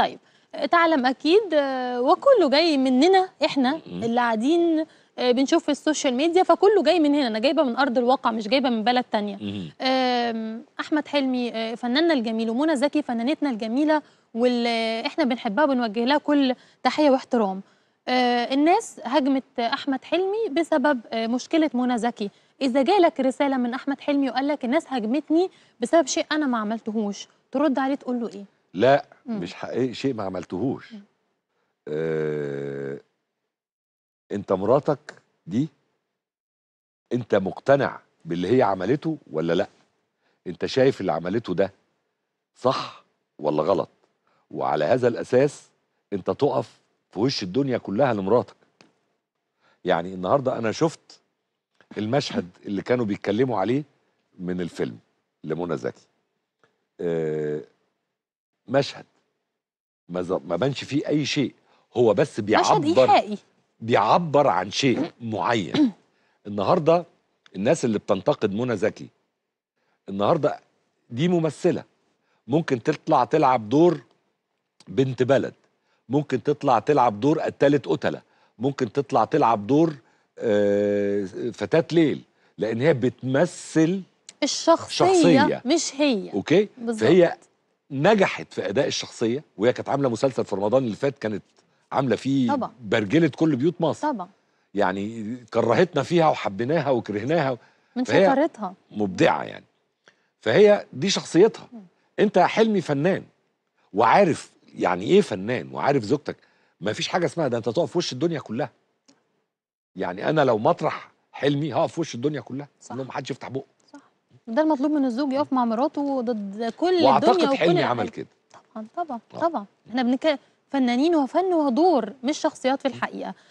طيب تعلم اكيد وكله جاي مننا احنا اللي قاعدين آه، بنشوف في السوشيال ميديا فكله جاي من هنا انا جايبه من ارض الواقع مش جايبه من بلد ثانيه احمد حلمي آه، فناننا الجميل ومنى زكي فنانتنا الجميله واللي احنا بنحبها وبنوجه لها كل تحيه واحترام آه، الناس هاجمت احمد حلمي بسبب مشكله منى زكي اذا جالك رساله من احمد حلمي وقال لك الناس هاجمتني بسبب شيء انا ما عملتهوش ترد عليه تقول له ايه لا مم. مش حقيقي إيه، شيء ما عملتهوش آه انت مراتك دي انت مقتنع باللي هي عملته ولا لا انت شايف اللي عملته ده صح ولا غلط وعلى هذا الاساس انت تقف في وش الدنيا كلها لمراتك يعني النهارده انا شفت المشهد اللي كانوا بيتكلموا عليه من الفيلم لمنى زكي آه مشهد ما, ما بانش فيه اي شيء هو بس بيعبر بيعبر عن شيء معين النهارده الناس اللي بتنتقد منى زكي النهارده دي ممثله ممكن تطلع تلعب دور بنت بلد ممكن تطلع تلعب دور التالت قتله ممكن تطلع تلعب دور آه، فتاه ليل لان هي بتمثل الشخصيه شخصية. مش هي اوكي بالزبط. فهي نجحت في اداء الشخصيه وهي كانت عامله مسلسل في رمضان اللي فات كانت عامله فيه طبعا برجله كل بيوت مصر طبعا يعني كرهتنا فيها وحبيناها وكرهناها من شطارتها مبدعه يعني فهي دي شخصيتها انت حلمي فنان وعارف يعني ايه فنان وعارف زوجتك ما فيش حاجه اسمها ده انت تقف في وش الدنيا كلها يعني انا لو مطرح حلمي هقف في وش الدنيا كلها صح. ما حدش يفتح بقه ده المطلوب من الزوج يقف مع مراته ضد كل الدنيا واعتقد حلمي عمل كده طبعا طبعا آه. طبعا احنا بنتكلم فنانين وفن ودور مش شخصيات في الحقيقه